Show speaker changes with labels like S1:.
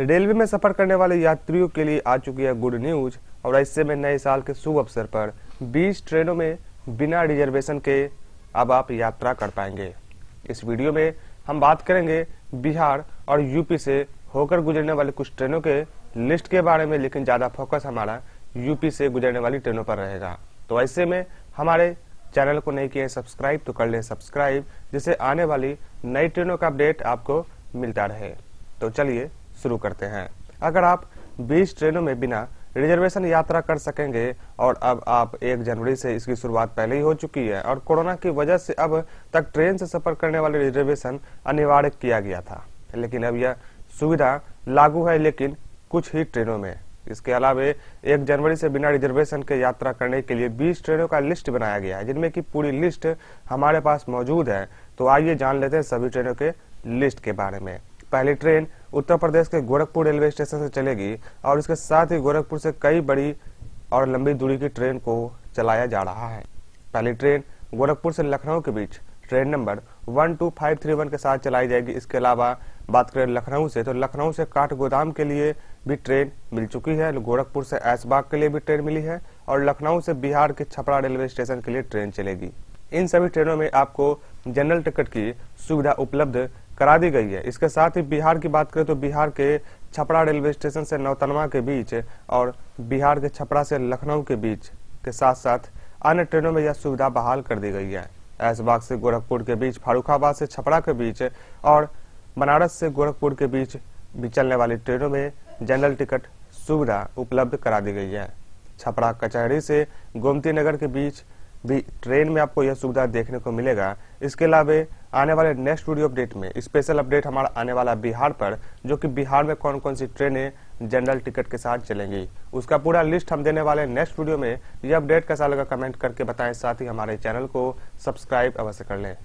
S1: railway में सफर करने वाले यात्रियों के लिए आ चुकी है गुड न्यूज और ऐसे में नए साल के शुभ अवसर पर 20 ट्रेनों में बिना रिजर्वेशन के अब आप यात्रा कर पाएंगे इस वीडियो में हम बात करेंगे बिहार और यूपी से होकर गुजरने वाली कुछ ट्रेनों के लिस्ट के बारे में लेकिन ज़्यादा फोकस हमारा यूपी से गुजरने वाली ट्रेनों पर रहेगा तो ऐसे में हमारे चैनल को नहीं किए सब्सक्राइब तो कर लें सब्सक्राइब जिससे आने वाली नई ट्रेनों का अपडेट आपको मिलता रहे तो चलिए शुरू करते हैं अगर आप 20 ट्रेनों में बिना रिजर्वेशन यात्रा कर सकेंगे और अब आप 1 जनवरी से इसकी शुरुआत पहले ही हो चुकी है और कोरोना की वजह से अब तक ट्रेन से सफर करने वाले रिजर्वेशन अनिवार्य किया गया था लेकिन अब यह सुविधा लागू है लेकिन कुछ ही ट्रेनों में इसके अलावे एक जनवरी से बिना रिजर्वेशन के यात्रा करने के लिए 20 ट्रेनों का लिस्ट बनाया गया है जिनमें की पूरी लिस्ट हमारे पास मौजूद है तो आइए जान लेते हैं सभी ट्रेनों के लिस्ट के बारे में पहली ट्रेन उत्तर प्रदेश के गोरखपुर रेलवे स्टेशन से चलेगी और इसके साथ ही गोरखपुर से कई बड़ी और लंबी दूरी की ट्रेन को चलाया जा रहा है पहली ट्रेन गोरखपुर से लखनऊ के बीच train number one two five three one के साथ चलाई जाएगी इसके अलावा बात करें लखनऊ से तो लखनऊ से काठ गोदाम के लिए भी ट्रेन मिल चुकी है गोरखपुर से ऐसबाग के लिए भी ट्रेन मिली है और लखनऊ से बिहार के छपरा रेलवे स्टेशन के लिए ट्रेन चलेगी इन सभी ट्रेनों में आपको जनरल टिकट की सुविधा उपलब्ध करा दी गई है इसके साथ ही बिहार की बात करें तो बिहार के छपरा रेलवे स्टेशन से नौतनवा के बीच और बिहार के छपरा से लखनऊ के बीच के साथ साथ अन्य ट्रेनों में यह सुविधा बहाल कर दी गई है ऐसबाग से गोरखपुर के बीच फारूखाबाद से छपरा के बीच और बनारस से गोरखपुर के बीच भी चलने वाली ट्रेनों में जनरल टिकट सुविधा उपलब्ध करा दी गई है छपरा कचहरी से गोमती नगर के बीच भी ट्रेन में आपको यह सुविधा देखने को मिलेगा इसके अलावा आने वाले नेक्स्ट वीडियो अपडेट में स्पेशल अपडेट हमारा आने वाला बिहार पर जो कि बिहार में कौन कौन सी ट्रेनें जनरल टिकट के साथ चलेंगी उसका पूरा लिस्ट हम देने वाले नेक्स्ट वीडियो में यह अपडेट कैसा लगा कमेंट करके बताएं साथ ही हमारे चैनल को सब्सक्राइब अवश्य कर लें